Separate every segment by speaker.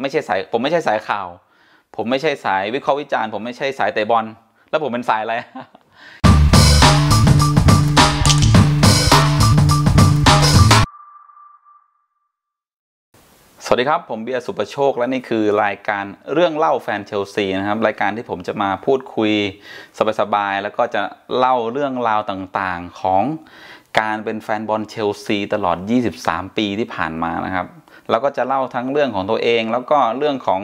Speaker 1: ไม่ใช่สายผมไม่ใช่สายข่าว ผมไม่ใช่สายวิเคราะห์วิจารณ์ ผมไม่ใช่สายเตะบอล แล้วผมเป็นสายอะไรสวัสดีครับ ผมเบียร์สุประโชคและนี่คือรายการเรื่องเล่าแฟนเชลซีนะครับรายการที่ผมจะมาพูดคุยสบายๆแล้วก็จะเล่าเรื่องราวต่างๆของการเป็นแฟนบอลเชลซีตลอด 23 ปีที่ผ่านมานะครับเราก็จะเล่าทั้งเรื่องของตัวเอง แล้วก็เรื่องของ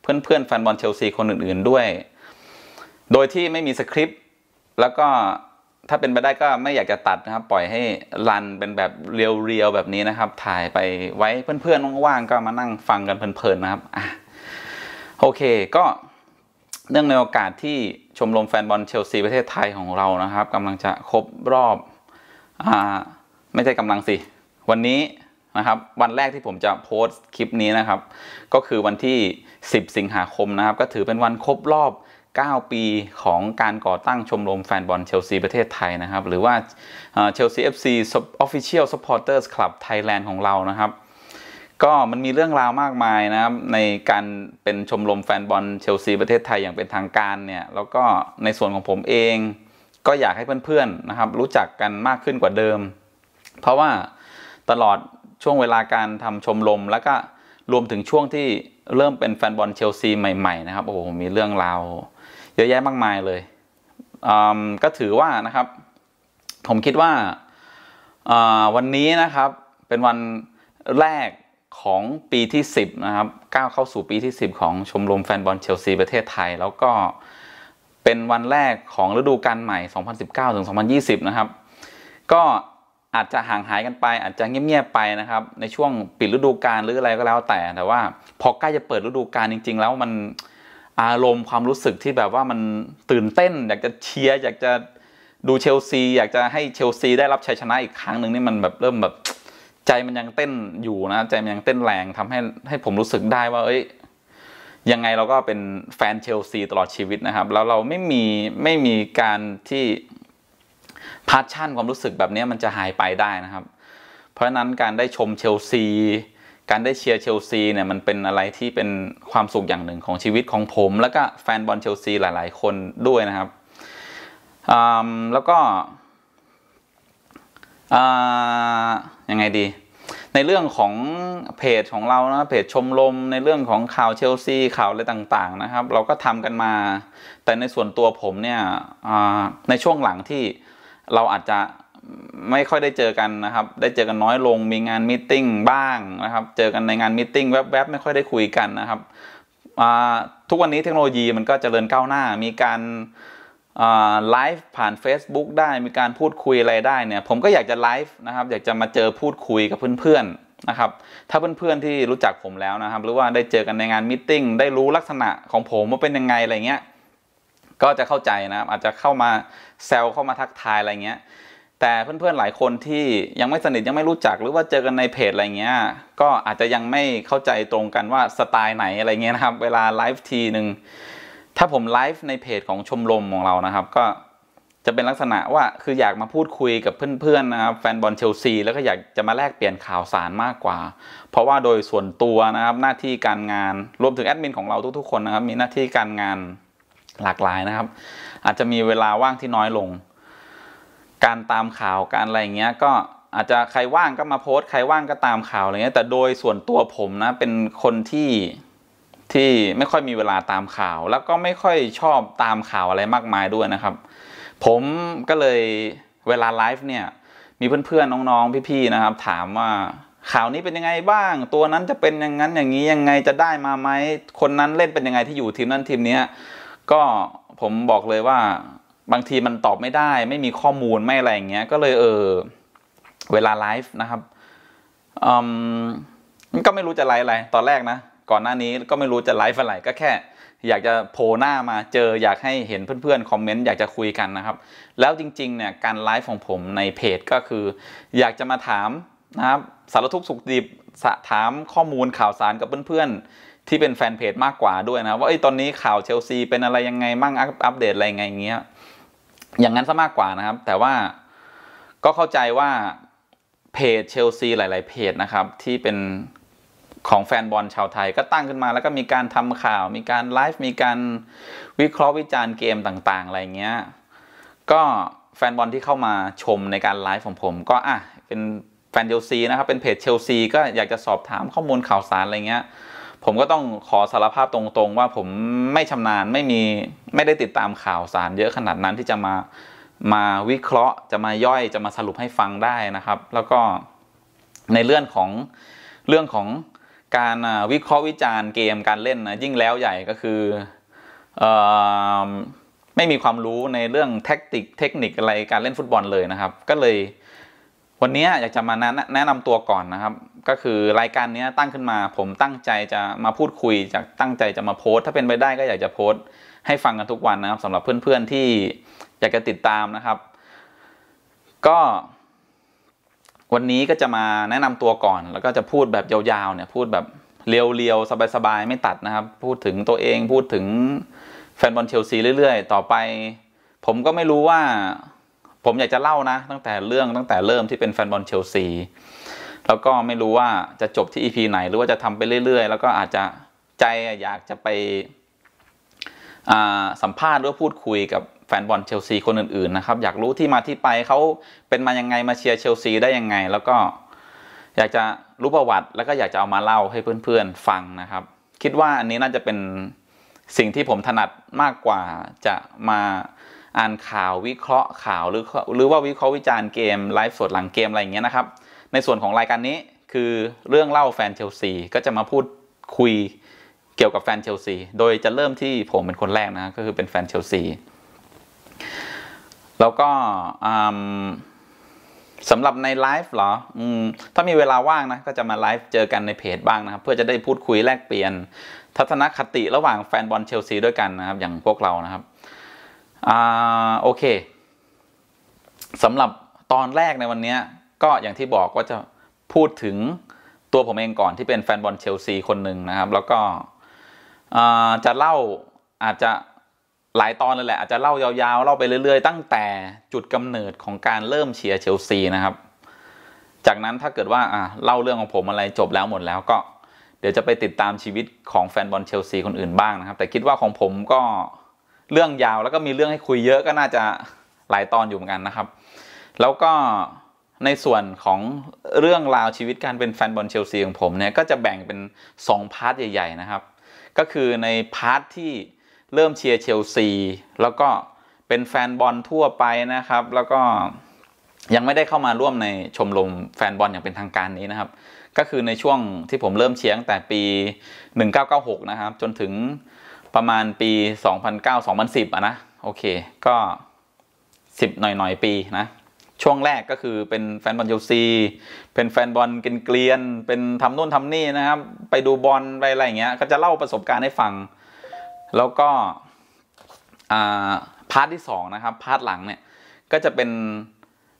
Speaker 1: เพื่อนเพื่อนแฟนบอลเชลซีคนอื่นๆด้วย โดยที่ไม่มีสคริปต์แล้วก็ถ้าเป็นไปได้ก็ไม่อยากจะตัดนะครับ ปล่อยให้รันเป็นแบบเรียวๆแบบนี้นะครับถ่ายไปไว้เพื่อนๆว่างๆก็มานั่งฟังกันเพลินๆนะครับอ่ะโอเค ก็เนื่องในโอกาสที่ชมรมแฟนบอลเชลซีประเทศไทยของเรานะครับกำลังจะครบรอบอไม่ใช่กำลังสิวันนี้ะครับวันแรกที่ผมจะโพสต์คลิปนี้นะครับ ก็คือวันที่ 10 สิงหาคมนะครับ ก็ถือเป็นวันครบรอบ 9 ปีของการก่อตั้งชมรมแฟนบอลเชลซีประเทศไทยนะครับหรือว่าเชลซีเอฟซีออฟฟิเชียลซัพพอร์เตอร์สคลับไทยแลนด์ของเรานะครับ ก็มันมีเรื่องราวมากมายนะครับในการเป็นชมรมแฟนบอลเชลซีประเทศไทยอย่างเป็นทางการเนี่ยแล้วก็ในส่วนของผมเอง ก็อยากให้เพื่อนๆนะครับรู้จักกันมากขึ้นกว่าเดิม เพราะว่าตลอดช่วงเวลาการทำชมรมแล้วก็รวมถึงช่วงที่เริ่มเป็นแฟนบอลเชลซีใหม่ ๆนะครับโอ้โหมีเรื่องราวเยอะแยะมากมายเลยก็ถือว่านะครับ ผมคิดว่าวันนี้นะครับเป็นวันแรกของปีที่ 10นะครับก้าวเข้าสู่ปีที่ 10 ของชมรมแฟนบอลเชลซีประเทศไทย แล้วก็เป็นวันแรกของฤดูกาลใหม่ 2019 2020 นะครับ ก็อาจจะห่างหายกันไป อาจจะเงียบๆไปนะครับในช่วงปิดฤดูกาลหรืออะไรก็แล้วแต่แต่ว่า พอใกล้จะเปิดฤดูกาลจริงๆ แล้วมันอารมณ์ความรู้สึกที่แบบว่ามันตื่นเต้น อยากจะเชียร์อยากจะดูเชลซีอยากจะให้เชลซีได้รับชัยชนะอีกครั้งหนึ่งนี่มันแบบเริ่มแบบใจมันยังเต้นอยู่นะ ใจมันยังเต้นแรงทำให้ให้ผมรู้สึกได้ว่าเอ้ยยังไงเราก็เป็นแฟนเชลซีตลอดชีวิตนะครับแล้วเราไม่มีไม่มีการที่พาชั่นความรู้สึกแบบนี้มันจะหายไปได้นะครับ เพราะฉะนั้นการได้ชมเชลซี การได้เชียร์เชลซีเนี่ยมันเป็นอะไรที่เป็นความสุขอย่างหนึ่งของชีวิตของผม แล้วก็แฟนบอลเชลซีหลาย ๆคนด้วยนะครับ แล้วก็ยังไงดี ในเรื่องของเพจของเรานะเพจชมลมในเรื่องของข่าวเชลซีข่าวอะไรต่างๆนะครับ เราก็ทำกันมา แต่ในส่วนตัวผมเนี่ยในช่วงหลังที่เราอาจจะไม่ค่อยได้เจอกันนะครับได้เจอกันน้อยลงมีงานมิ팅บ้างนะครับเจอกันในงานมิ팅แวบๆไม่ค่อยได้คุยกันนะครับทุกวันนี้เทคโนโลยีมันก็เจริญก้าวหน้ามีการไลฟ์ผ่าน Facebook ได้มีการพูดคุยอะไรได้เนี่ยผมก็อยากจะไลฟ์นะครับอยากจะมาเจอพูดคุยกับเพื่อนๆนะครับถ้าเพื่อนๆที่รู้จักผมแล้วนะครับหรือว่าได้เจอกันในงานมิ팅ได้รู้ลักษณะของผมว่าเป็นยังไงอะไรเงี้ยก็จะเข้าใจนะครับอาจจะเข้ามาแซวเข้ามาทักทายอะไรเงี้ยแต่เพื่อนๆหลายคนที่ยังไม่สนิทยังไม่รู้จักหรือว่าเจอกันในเพจอะไรเงี้ยก็อาจจะยังไม่เข้าใจตรงกันว่าสไตล์ไหนอะไรเงี้ยนะครับเวลาไลฟ์ทีหนึ่งถ้าผมไลฟ์ในเพจของชมรมของเรานะครับ ก็จะเป็นลักษณะว่าคืออยากมาพูดคุยกับเพื่อนๆนะครับแฟนบอลเชลซีแล้วก็อยากจะมาแลกเปลี่ยนข่าวสารมากกว่า เพราะว่าโดยส่วนตัวนะครับหน้าที่การงานรวมถึงแอดมินของเราทุกๆคนนะครับมีหน้าที่การงานหลากหลายนะครับ อาจจะมีเวลาว่างที่น้อยลง การตามข่าวการอะไรเงี้ยก็อาจจะใครว่างก็มาโพสต์ใครว่างก็ตามข่าวอะไรเงี้ยแต่โดยส่วนตัวผมนะเป็นคนที่ที่ไม่ค่อยมีเวลาตามข่าว แล้วก็ไม่ค่อยชอบตามข่าวอะไรมากมายด้วยนะครับ ผมก็เลยเวลาไลฟ์เนี่ย มีเพื่อนๆน้องๆพี่ๆนะครับ ถามว่าข่าวนี้เป็นยังไงบ้าง ตัวนั้นจะเป็นอย่างนั้นอย่างนี้ ยังไงจะได้มาไหมคนนั้นเล่นเป็นยังไงที่อยู่ทีมนั้นทีมนี้ก็ผมบอกเลยว่าบางทีมันตอบไม่ได้ ไม่มีข้อมูลไม่อะไรอย่างเงี้ยก็เลยเออเวลาไลฟ์นะครับอืมก็ไม่รู้จะไลฟ์อะไรตอนแรกนะก่อนหน้านี้ก็ไม่รู้จะไลฟ์อะไรก็แค่อยากจะโผล่หน้ามาเจออยากให้เห็นเพื่อนๆคอมเมนต์อยากจะคุยกันนะครับแล้วจริงๆเนี่ยการไลฟ์ของผมในเพจก็คืออยากจะมาถามนะครับสารทุกข์สุขดิบถามข้อมูลข่าวสารกับเพื่อนที่เป็นแฟนเพจมากกว่าด้วยนะว่าไอ้ตอนนี้ข่าวเชลซีเป็นอะไรยังไงมั่งอัปเดตอะไรยังไงเงี้ยอย่างนั้นซะมากกว่านะครับ แต่ว่าก็เข้าใจว่าเพจเชลซีหลาย ๆ เพจนะครับที่เป็นของแฟนบอลชาวไทยก็ตั้งขึ้นมาแล้วก็มีการทำข่าวมีการไลฟ์มีการวิเคราะห์วิจารณ์เกมต่าง ๆ อะไรเงี้ยก็แฟนบอลที่เข้ามาชมในการไลฟ์ของผม ก็อ่ะเป็นแฟนเชลซีนะครับเป็นเพจเชลซีก็อยากจะสอบถามข้อมูลข่าวสารอะไรเงี้ยผมก็ต้องขอสารภาพตรงๆว่าผมไม่ชำนาญไม่มีไม่ได้ติดตามข่าวสาร เยอะขนาดนั้นที่จะมามาวิเคราะห์จะมาย่อยจะมาสรุปให้ฟังได้นะครับ แล้วก็ในเรื่องของเรื่องของการวิเคราะห์วิจารณ์เกมการเล่นนะยิ่งแล้วใหญ่ก็คืออไม่มีความรู้ในเรื่องแท็กติกเทคนิคอะไรการเล่นฟุตบอลเลยนะครับ ก็เลย วันนี้อยากจะมาแนะนำตัวก่อนนะครับก็คือรายการนี้ตั้งขึ้นมา ผมตั้งใจจะมาพูดคุยจากตั้งใจจะมาโพสถ้าเป็นไปได้ก็อยากจะโพสให้ฟังกันทุกวันนะครับสำหรับเพื่อนๆที่อยากจะติดตามนะครับ ก็วันนี้ก็จะมาแนะนำตัวก่อน แล้วก็จะพูดแบบยาวๆเนี่ยพูดแบบเรียวๆสบายๆไม่ตัดนะครับพูดถึงตัวเองพูดถึงแฟนบอลเชลซีเรื่อยๆ ต่อไปผมก็ไม่รู้ว่าผมอยากจะเล่านะ ตั้งแต่เรื่องตั้งแต่เริ่มที่เป็นแฟนบอลเชลซีแล้วก็ไม่รู้ว่าจะจบที่ EP ไหน หรือว่าจะทำไปเรื่อย ๆ แล้วก็อาจจะใจอยากจะไปสัมภาษณ์หรือพูดคุยกับแฟนบอลเชลซีคนอื่นๆ นะครับ อยากรู้ที่มาที่ไปเขาเป็นมายังไงมาเชียร์เชลซีได้ยังไงแล้วก็อยากจะรู้ประวัติ แล้วก็อยากจะเอามาเล่าให้เพื่อนๆฟังนะครับ คิดว่าอันนี้น่าจะเป็นสิ่งที่ผมถนัดมากกว่าจะมาอ่านข่าววิเคราะห์ข่าว หรือหรือว่าวิเคราะห์วิจารณ์เกมไลฟ์สดหลังเกมอะไรอย่างเงี้ยนะครับในส่วนของรายการนี้คือเรื่องเล่าแฟนเชลซีก็จะมาพูดคุยเกี่ยวกับแฟนเชลซีโดยจะเริ่มที่ผมเป็นคนแรกนะก็คือเป็นแฟนเชลซีแล้วก็สำหรับในไลฟ์เหรออถ้ามีเวลาว่างนะก็จะมาไลฟ์เจอกันในเพจบ้างนะครับ เพื่อจะได้พูดคุยแลกเปลี่ยน ทัศนคติระหว่างแฟนบอลเชลซีด้วยกันนะครับอย่างพวกเรานะครับอโอเคสำหรับตอนแรกในวันนี้ก็อย่างที่บอกว่าจะพูดถึงตัวผมเองก่อนที่เป็นแฟนบอลเชลซีคนหนึ่งนะครับ แล้วก็จะเล่าอาจจะหลายตอนเลยแหละอาจจะเล่ายาวๆเล่าไปเรื่อย ๆ ตั้งแต่จุดกำเนิดของการเริ่มเชียร์เชลซีนะครับ จากนั้นถ้าเกิดว่าเล่าเรื่องของผมอะไรจบแล้วหมดแล้วก็ เดี๋ยวจะไปติดตามชีวิตของแฟนบอลเชลซีคนอื่นบ้างนะครับแต่คิดว่าของผมก็เรื่องยาวแล้วก็มีเรื่องให้คุยเยอะก็น่าจะหลายตอนอยู่เหมือนกันนะครับ แล้วก็ในส่วนของเรื่องราวชีวิตการเป็นแฟนบอลเชลซีของผมเนี่ยก็จะแบ่งเป็น 2 พาร์ทใหญ่ ๆนะครับ ก็คือในพาร์ทที่เริ่มเชียร์เชลซีแล้วก็เป็นแฟนบอลทั่วไปนะครับ แล้วก็ยังไม่ได้เข้ามาร่วมในชมรมแฟนบอลอย่างเป็นทางการนี้นะครับ ก็คือในช่วงที่ผมเริ่มเชียร์ตั้งแต่ปี 1996 นะครับจนถึงประมาณปี 2009-2010 อ่ะนะโอเค ก็ 10หน่อยๆ ปีนะช่วงแรกก็คือเป็นแฟนบอลเชลซีเป็นแฟนบอลกินเกลียน เป็นทำนู่นทำนี่นะครับไปดูบอลไปอะไรอย่างเงี้ยก็จะเล่าประสบการณ์ให้ฟัง แล้วก็พาร์ทที่2นะครับพาร์ทหลังเนี่ยก็จะเป็น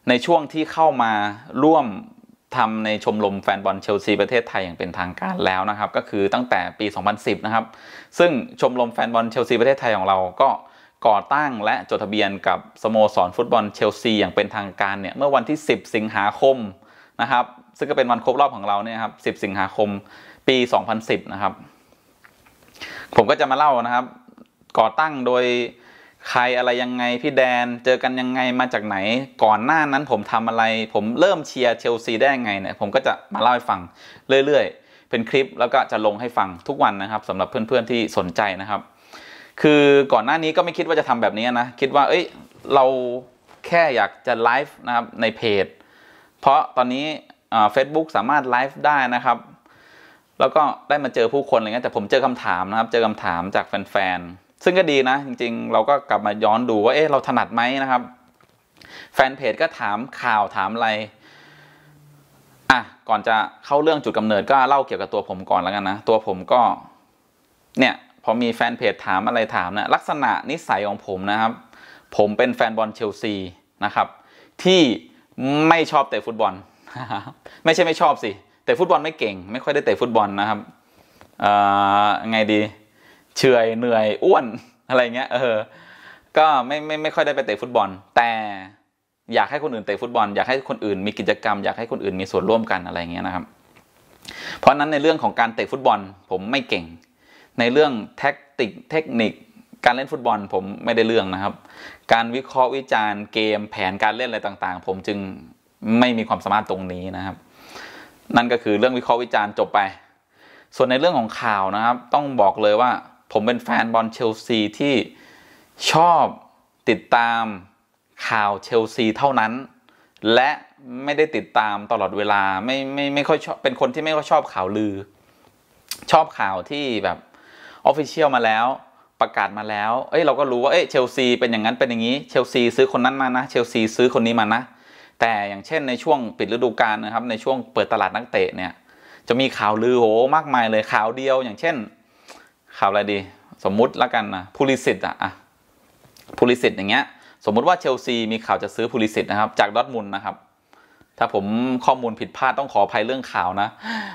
Speaker 1: ในช่วงที่เข้ามาร่วมทำในชมรมแฟนบอลเชลซีประเทศไทยอย่างเป็นทางการแล้วนะครับก็คือตั้งแต่ปี 2010นะครับซึ่งชมรมแฟนบอลเชลซีประเทศไทยของเราก็ก่อตั้งและจดทะเบียนกับสโมสรฟุตบอลเชลซี อย่างเป็นทางการเนี่ย เมื่อวันที่ 10 สิงหาคมนะครับซึ่งก็เป็นวันครบรอบของเราเนี่ยครับ10 สิงหาคมปี 2010นะครับผมก็จะมาเล่านะครับ ก่อตั้งโดยใครอะไรยังไงพี่แดนเจอกันยังไงมาจากไหนก่อนหน้านั้นผมทำอะไรผมเริ่มเชียร์เชลซีได้ยังไงเนี่ยผมก็จะมาเล่าให้ฟังเรื่อยๆเป็นคลิปแล้วก็จะลงให้ฟังทุกวันนะครับ สำหรับเพื่อนๆที่สนใจนะครับคือก่อนหน้านี้ก็ไม่คิดว่าจะทำแบบนี้นะคิดว่าเอ้ยเราแค่อยากจะไลฟ์นะครับในเพจ เพราะตอนนี้เฟซบุ๊กสามารถไลฟ์ได้นะครับ แล้วก็ได้มาเจอผู้คนอะไรเงี้ยแต่ผมเจอคำถามนะครับ เจอคำถามจากแฟนๆซึ่งก็ดีนะจริงๆเราก็กลับมาย้อนดูว่าเอ๊ะเราถนัดไหมนะครับแฟนเพจก็ถามข่าวถามอะไรอ่ะก่อนจะเข้าเรื่องจุดกำเนิดก็เล่าเกี่ยวกับตัวผมก่อนแล้วกันนะตัวผมก็เนี่ยอมีแฟนเพจถามอะไรถามนะลักษณะนิสัยของผมนะครับ ผมเป็นแฟนบอลเชลซีนะครับที่ไม่ชอบเตะฟุตบอล ไม่ใช่ไม่ชอบสิเตะฟุตบอลไม่เก่ง ไม่ค่อยได้เตะฟุตบอลนะครับเออ่ไงดี เฉยเหนื่อยอ้วนอะไรเงี้ยเออก็ไม่ไม่ไม่ค่อยได้ไปเตะฟุตบอล แต่อยากให้คนอื่นเตะฟุตบอล อยากให้คนอื่น มีกิจกรรมอยากให้คนอื่นมีส่วนร่วมกันอะไรเงี้ยนะครับ เพราะนั้นในเรื่องของการเตะฟุตบอลผมไม่เก่งในเรื่องแท็กติกเทคนิค การเล่นฟุตบอลผมไม่ได้เรื่องนะครับ การวิเคราะห์วิจารณ์เกม แผนการเล่นอะไรต่าง ๆ ผมจึงไม่มีความสามารถตรงนี้นะครับ นั่นก็คือเรื่องวิเคราะห์วิจารณ์จบไป ส่วนในเรื่องของข่าวนะครับต้องบอกเลยว่า ผมเป็นแฟนบอลเชลซีที่ชอบติดตามข่าวเชลซีเท่านั้น และไม่ได้ติดตามตลอดเวลาไม่ไม่ไม่ค่อยชอบเป็นคนที่ไม่ค่อยชอบข่าวลือ ชอบข่าวที่แบบออฟฟิเชียลมาแล้วประกาศมาแล้ว เอ้ยเราก็รู้ว่าเอ้ยเชลซีเป็นอย่างนั้นเป็นอย่างนี้เชลซีซื้อคนนั้นมานะเชลซีซื้อคนนี้มานะ แต่อย่างเช่นในช่วงปิดฤดูกาลนะครับในช่วงเปิดตลาดนักเตะเนี่ยจะมีข่าวลือโหมากมายเลยข่าวเดียวอย่างเช่นข่าวอะไรดี สมมุติละกันนะพูลิสิตอะอะพูลิสิตอย่างเงี้ยสมมุติว่าเชลซีมีข่าวจะซื้อพูลิสิตนะครับจากดอทมุลนะครับถ้าผมข้อมูลผิดพลาดต้องขออภัยเรื่องข่าวนะ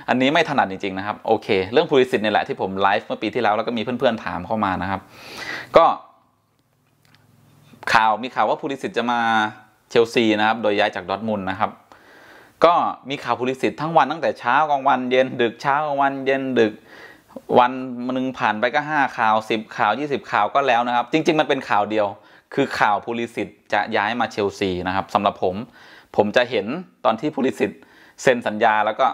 Speaker 1: อันนี้ไม่ถนัดจริง ๆ นะครับโอเค เรื่องภูริสิทธิ์นี่แหละ ที่ผมไลฟ์เมื่อปีที่แล้ว แล้วก็มีเพื่อนๆถามเข้ามานะครับ ก็ ข่าวมีข่าวว่าภูริสิทธิ์จะมาเชลซีนะครับ โดยย้ายจากดอทมุลนะครับก็มีข่าวภูริสิทธิ์ทั้งวันตั้งแต่เช้ากลางวันเย็นดึกเช้ากลางวันเย็นดึก วันหนึ่งผ่านไปก็ 5 ข่าว10ข่าว20ข่าวก็แล้วนะครับ จริง ๆ มันเป็นข่าวเดียว คือข่าวภูริสิทธิ์จะย้ายมาเชลซี นะครับสำหรับผมผมจะเห็นตอนที่ผู้ลิสิตเซ็นสัญญาแล้วก็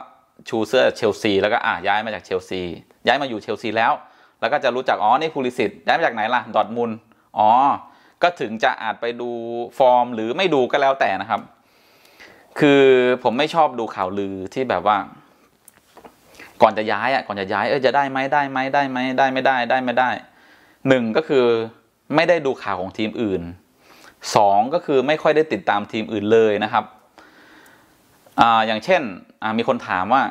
Speaker 1: ชูเสื้อเชลซีแล้วก็อ่ะย้ายมาจากเชลซีย้ายมาอยู่เชลซีแล้ว แล้วก็จะรู้จักอ๋อนี่ผู้ลิสิตย้ายมาจากไหนล่ะ ดอทมุลอ๋อก็ถึงจะอาจไปดูฟอร์มหรือไม่ดูก็แล้วแต่นะครับ คือผมไม่ชอบดูข่าวลือที่แบบว่า ก่อนจะย้ายอ่ะก่อนจะย้ายเออจะได้ไหมได้ไหมได้ไหมได้ไม่ได้ได้ไม่ได้หนึ่งก็คือไม่ได้ดูข่าวของทีมอื่น2 ก็คือไม่ค่อยได้ติดตามทีมอื่นเลยนะครับออย่างเช่นมีคนถามว่า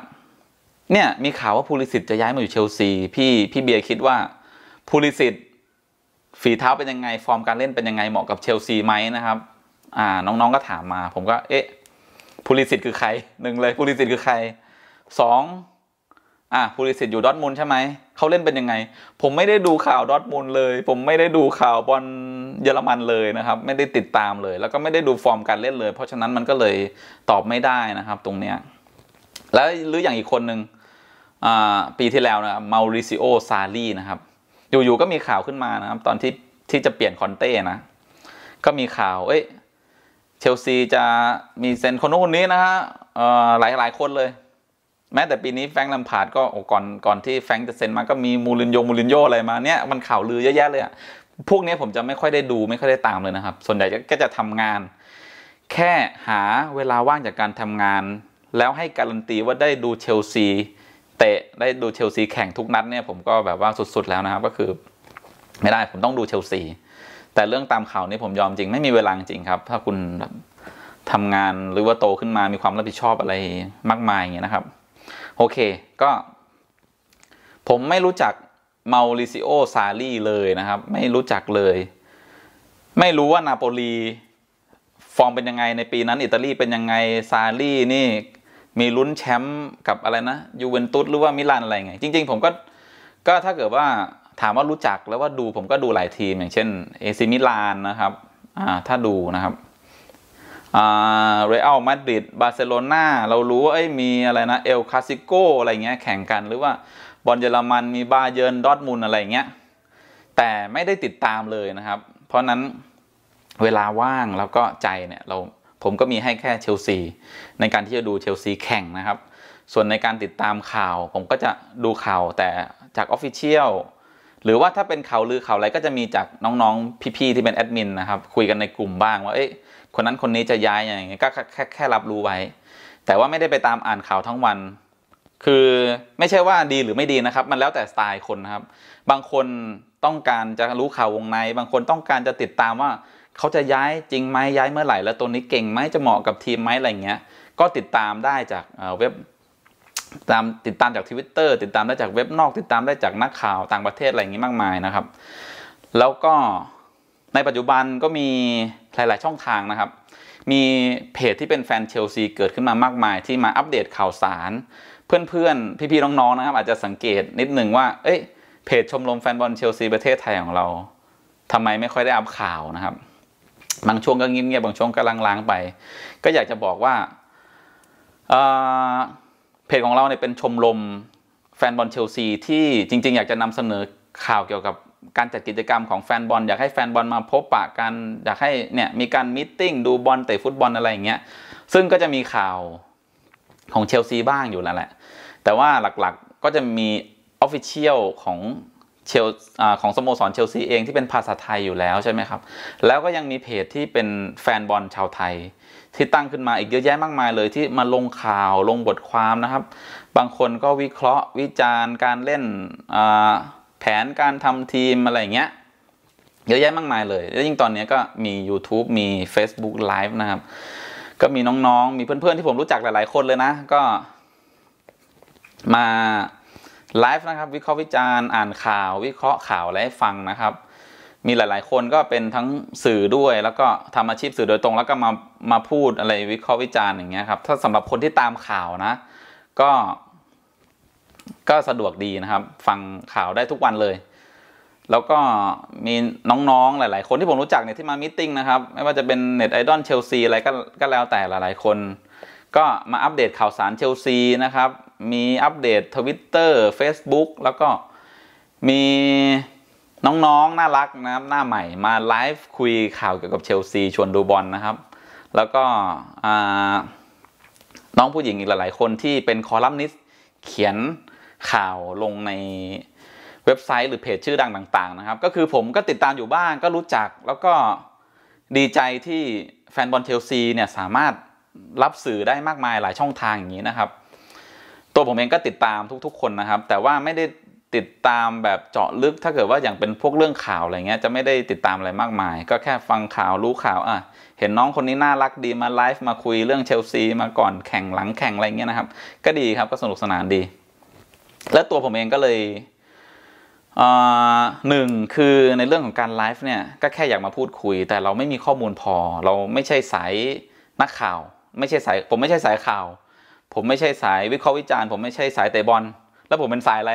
Speaker 1: เนี่ยมีข่าวว่าพูลิสิตจะย้ายมาอยู่เชลซีพี่พี่เบียร์คิดว่าพูลิสิตฝีเท้าเป็นยังไงฟอร์มการเล่นเป็นยังไงเหมาะกับเชลซีไหมนะครับน้องๆก็ถามมา ผมก็เอ๊ะพูลิสิตคือใครหนึ่งเลยพูลิสิตคือใครสองอ่ะพูลิสิตอยู่ดอทมูลใช่ไหมเขาเล่นเป็นยังไง ผมไม่ได้ดูข่าวดอทมูลเลย ผมไม่ได้ดูข่าวบอลเยอรมันเลยนะครับ ไม่ได้ติดตามเลยแล้วก็ไม่ได้ดูฟอร์มการเล่นเลย เพราะฉะนั้นมันก็เลยตอบไม่ได้นะครับตรงเนี้ยแล้วหรืออย่างอีกคนหนึ่งปีที่แล้วนะมาริซิโอซารีนะครับอยู่ๆก็มีข่าวขึ้นมานะครับตอนที่ที่จะเปลี่ยนคอนเต้นะก็มีข่าวเอ้ยเชลซีจะมีเซ็นคนนู้นคนนี้นะฮะหลายหลายคนเลยแม้แต่ปีนี้แฟงลำพาดก็ก่อนก่อนที่แฟงจะเซ็นมาก็มีมูรินโยมูรินโยอะไรมาเนี่ยมันข่าวลือเยอะแยะเลยอะพวกนี้ผมจะไม่ค่อยได้ดูไม่ค่อยได้ตามเลยนะครับ ส่วนใหญ่ก็จะทำงาน แค่หาเวลาว่างจากการทำงาน แล้วให้การันตีว่าได้ดูเชลซีเตะได้ดูเชลซีแข่งทุกนัดเนี่ยผมก็แบบว่าสุดๆแล้วนะครับ ก็คือ ไม่ได้ผมต้องดูเชลซีแต่เรื่องตามข่าวนี่ผมยอมจริงไม่มีเวลาจริงครับ ถ้าคุณทำงานหรือว่าโตขึ้นมามีความรับผิดชอบอะไรมากมายอย่างเงี้ยนะครับโอเค ก็ผมไม่รู้จักเมาริซิโอซาลีเลยนะครับ ไม่รู้จักเลย ไม่รู้ว่านาโปลีฟอร์มเป็นยังไงในปีนั้น อิตาลีเป็นยังไง ซาลีนี่มีลุ้นแชมป์กับอะไรนะ ยูเวนตุสหรือว่ามิลานอะไรไง จริง ๆ ผมก็ก็ถ้าเกิดว่าถามว่ารู้จักแล้วว่าดูผมก็ดูหลายทีม อย่างเช่นเอซิมิลานนะครับ อ่าถ้าดูนะครับเรอัลมาดริดบาร์เซโลนาเรารู้ว่ามีอะไรนะเอลคาสิโกอะไรเงี้ยแข่งกันหรือว่าบอลเยอรมันมีบาเยิร์นดอทมุลอะไรเงี้ยแต่ไม่ได้ติดตามเลยนะครับเพราะนั้นเวลาว่างแล้วก็ใจเนี่ยเราผมก็มีให้แค่เชลซีในการที่จะดูเชลซีแข่งนะครับส่วนในการติดตามข่าวผมก็จะดูข่าวแต่จากออฟฟิเชียลหรือว่าถ้าเป็นข่าวลือข่าวอะไรก็จะมีจากน้องๆพี่ๆที่เป็นแอดมินนะครับคุยกันในกลุ่มบ้างว่าเอ๊ะคนนั้นคนนี้จะย้ายอย่างเงี้ยก็แค่แค่รับรู้ไว้ แต่ว่าไม่ได้ไปตามอ่านข่าวทั้งวัน คือไม่ใช่ว่าดีหรือไม่ดีนะครับ มันแล้วแต่สไตล์คนนะครับ บางคนต้องการจะรู้ข่าววงในบางคนต้องการจะติดตามว่าเขาจะย้ายจริงไหมย้ายเมื่อไหร่แล้วตัวนี้เก่งไหมจะเหมาะกับทีมไหมอะไรเงี้ยก็ติดตามได้จากเว็บตามติดตามจากทวิตเตอร์ติดตามได้จากเว็บนอก ติดตามได้จากนักข่าวต่างประเทศอะไรอย่างนี้มากมายนะครับ แล้วก็ในปัจจุบันก็มีหลาย ๆ ช่องทางนะครับ มีเพจที่เป็นแฟนเชลซีเกิดขึ้นมามากมาย ที่มาอัปเดตข่าวสารเพื่อน ๆ พี่ ๆ น้อง ๆ นะครับอาจจะสังเกตนิดหนึ่งว่า เอ้ยเพจชมรมแฟนบอลเชลซีประเทศไทยของเรา ทำไมไม่ค่อยได้อัปข่าวนะครับบางช่วงก็เงียบยบางช่วงก็ลง้างไปก็อยากจะบอกว่าเพจของเราเนี่ยเป็นชมรมแฟนบอลเชลซีที่จริง ๆ อยากจะนำเสนอข่าวเกี่ยวกับการจัดกิจกรรมของแฟนบอลอยากให้แฟนบอลมาพบปะกันอยากให้เนี่ยมีการมิ팅ดูบอลเตะฟุตบอลอะไรอย่างเงี้ยซึ่งก็จะมีข่าวของเชลซีบ้างอยู่แล้วแหละแต่ว่าหลักๆก็จะมีออฟฟิเชียลของเชลของสโมสรเชลซีเองที่เป็นภาษาไทยอยู่แล้วใช่ไหมครับแล้วก็ยังมีเพจที่เป็นแฟนบอลชาวไทยที่ตั้งขึ้นมาอีกเยอะแยะมากมายเลยที่มาลงข่าวลงบทความนะครับบางคนก็วิเคราะห์วิจารณ์การเล่นแผนการทำทีมอะไรเงี้ยเยอะแยะมากมายเลยแล้วยิ่งตอนนี้ก็มี YouTube มี Facebook Live นะครับ ก็มีน้องๆ มีเพื่อนๆที่ผมรู้จักหลายๆคนเลยนะก็ มาไลฟ์นะครับ วิเคราะห์วิจารณ์อ่านข่าววิเคราะห์ข่าวและให้ฟังนะครับ มีหลายๆคนก็เป็นทั้งสื่อด้วยแล้วก็ทำอาชีพสื่อโดยตรงแล้วก็มามาพูดอะไรวิเคราะห์วิจารณ์อย่างเงี้ยครับ ถ้าสำหรับคนที่ตามข่าวนะ ก็ก็สะดวกดีนะครับฟังข่าวได้ทุกวันเลยแล้วก็มีน้องๆหลายๆคนที่ผมรู้จักเนี่ยที่มามิ팅นะครับไม่ว่าจะเป็นเน็ตไอดอลเชลซีอะไรก็แล้วแต่หลายๆคนก็มาอัปเดตข่าวสารเชลซีนะครับมีอัปเดตทวิตเตอร์เฟซบุ๊กแล้วก็มีน้องๆน่ารักนะครับหน้าใหม่มาไลฟ์คุยข่าวเกี่ยวกับเชลซีชวนดูบอลนนะครับแล้วก็น้องผู้หญิงอีกหลายๆคนที่เป็นคอลัมนิสต์เขียนข่าวลงในเว็บไซต์หรือเพจชื่อดังต่าง ๆนะครับ ก็คือผมก็ติดตามอยู่บ้างก็รู้จัก แล้วก็ดีใจที่แฟนบอลเชลซีเนี่ยสามารถรับสื่อได้มากมายหลายช่องทางอย่างนี้นะครับ ตัวผมเองก็ติดตามทุกๆ คนนะครับ แต่ว่าไม่ได้ติดตามแบบเจาะลึกถ้าเกิดว่าอย่างเป็นพวกเรื่องข่าวอะไรเงี้ยจะไม่ได้ติดตามอะไรมากมาย ก็แค่ฟังข่าวรู้ข่าวอ่ะเห็นน้องคนนี้น่ารักดีมาไลฟ์มาคุยเรื่องเชลซีมาก่อนแข่งหลังแข่งอะไรเงี้ยนะครับก็ดีครับก็สนุกสนานดีและตัวผมเองก็เลยหนึ่งคือในเรื่องของการไลฟ์เนี่ย ก็แค่อยากมาพูดคุย แต่เราไม่มีข้อมูลพอ เราไม่ใช่สายนักข่าว ไม่ใช่สาย ผมไม่ใช่สายข่าว ผมไม่ใช่สายวิเคราะห์วิจารณ์ ผมไม่ใช่สายเตะบอล แล้วผมเป็นสายอะไร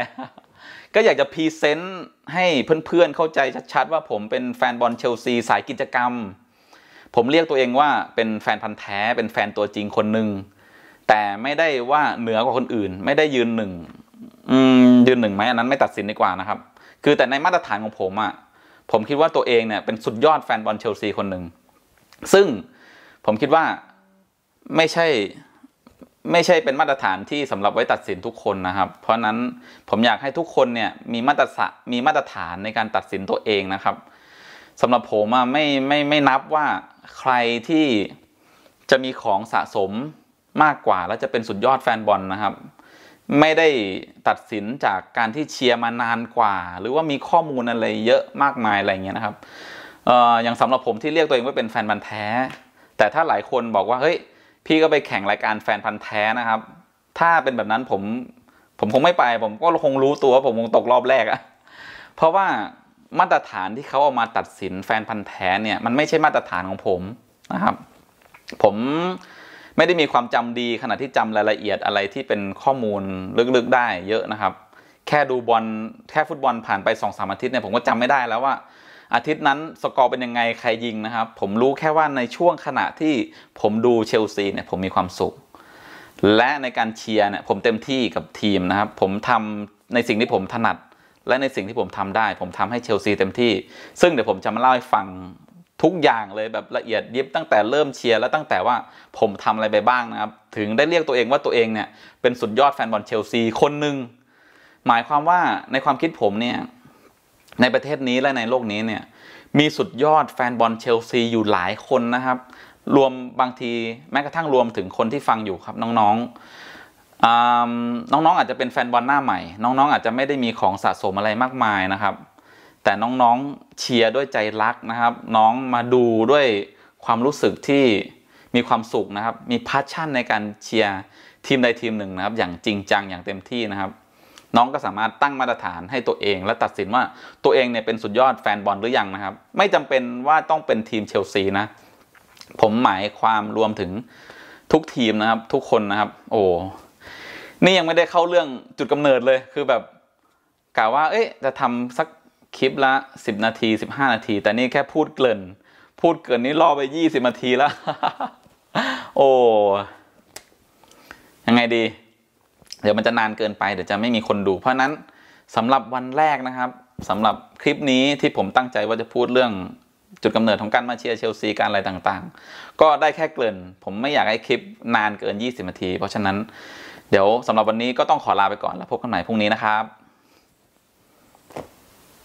Speaker 1: ก็อยากจะพรีเซนต์ให้เพื่อนๆเข้าใจชัดๆว่าผมเป็นแฟนบอลเชลซีสายกิจกรรม ผมเรียกตัวเองว่าเป็นแฟนพันธ์แท้ เป็นแฟนตัวจริงคนหนึ่ง แต่ไม่ได้ว่าเหนือกว่าคนอื่น ไม่ได้ยืนหนึ่งอืมยืนหนึ่งไหมอันนั้นไม่ตัดสินดีกว่านะครับ คือแต่ในมาตรฐานของผมอะ่ะผมคิดว่าตัวเองเนี่ยเป็นสุดยอดแฟนบอลเชลซีคนหนึ่งซึ่งผมคิดว่าไม่ใช่ไม่ใช่เป็นมาตรฐานที่สำหรับไว้ตัดสินทุกคนนะครับ เพราะนั้นผมอยากให้ทุกคนเนี่ยมีมาตรฐานมีมาตรฐานในการตัดสินตัวเองนะครับ สำหรับผมอะไม่ไม่ไม่นับว่าใครที่จะมีของสะสมมากกว่าแล้วจะเป็นสุดยอดแฟนบอลนะครับไม่ได้ตัดสินจากการที่เชียร์มานานกว่า หรือว่ามีข้อมูลอะไรเยอะมากมายอะไรเงี้ยนะครับอออย่างสำหรับผมที่เรียกตัวเองว่าเป็นแฟนบันธ์แท้ แต่ถ้าหลายคนบอกว่าเฮ้ยพี่ก็ไปแข่งรายการแฟนพันธ์แท้นะครับ ถ้าเป็นแบบนั้นผมผมคงไม่ไปผมก็คงรู้ตัวผมคงตกรอบแรกอะเพราะว่ามาตรฐานที่เขาเอามาตัดสินแฟนพันธ์แท้เนี่ยมันไม่ใช่มาตรฐานของผมนะครับ ผมไม่ได้มีความจำดีขนาดที่จำรายละเอียดอะไรที่เป็นข้อมูลลึกๆได้เยอะนะครับ แค่ดูบอลแค่ฟุตบอลผ่านไปสองสามอาทิตย์เนี่ยผมก็จำไม่ได้แล้วว่า อาทิตย์นั้นสกอร์เป็นยังไงใครยิงนะครับ ผมรู้แค่ว่าในช่วงขณะที่ผมดูเชลซีเนี่ยผมมีความสุข และในการเชียร์เนี่ยผมเต็มที่กับทีมนะครับผมทำในสิ่งที่ผมถนัดและในสิ่งที่ผมทำได้ ผมทำให้เชลซีเต็มที่ ซึ่งเดี๋ยวผมจะมาเล่าให้ฟังทุกอย่างเลยแบบละเอียดยิบตั้งแต่เริ่มเชียร์แล้วตั้งแต่ว่าผมทำอะไรไปบ้างนะครับ ถึงได้เรียกตัวเองว่าตัวเองเนี่ยเป็นสุดยอดแฟนบอลเชลซีคนหนึ่งหมายความว่าในความคิดผมเนี่ยในประเทศนี้และในโลกนี้เนี่ยมีสุดยอดแฟนบอลเชลซีอยู่หลายคนนะครับ รวมบางทีแม้กระทั่งรวมถึงคนที่ฟังอยู่ครับน้องๆน้อง ๆอาจจะเป็นแฟนบอลหน้าใหม่น้องๆอาจจะไม่ได้มีของสะสมอะไรมากมายนะครับแต่น้องๆเชียร์ด้วยใจรักนะครับ น้องมาดูด้วยความรู้สึกที่มีความสุขนะครับมีพาชชั่นในการเชียร์ทีมใดทีมหนึ่งนะครับ อย่างจริงจังอย่างเต็มที่นะครับ น้องก็สามารถตั้งมาตรฐานให้ตัวเอง และตัดสินว่าตัวเองเนี่ยเป็นสุดยอดแฟนบอลหรือยังนะครับ ไม่จำเป็นว่าต้องเป็นทีมเชลซีนะผมหมายความรวมถึงทุกทีมนะครับทุกคนนะครับ โอ้นี่ยังไม่ได้เข้าเรื่องจุดกำเนิดเลยคือแบบกล่าวว่า เอ๊ะจะทำสักคลิปละ10 นาที 15 นาที แต่นี่แค่พูดเกินพูดเกินนี่ล่อไป 20 นาทีแล้ว โอ้ยังไงดี เดี๋ยวมันจะนานเกินไปเดี๋ยวจะไม่มีคนดู เพราะนั้นสำหรับวันแรกนะครับสำหรับคลิปนี้ที่ผมตั้งใจว่าจะพูดเรื่องจุดกำเนิดของการมาเชียร์เชลซีการอะไรต่างๆ ก็ได้แค่เกินผมไม่อยากให้คลิปนานเกิน 20นาที เพราะฉะนั้นเดี๋ยวสำหรับวันนี้ก็ต้องขอลาไปก่อนแล้ว พบกันใหม่พรุ่งนี้นะครับ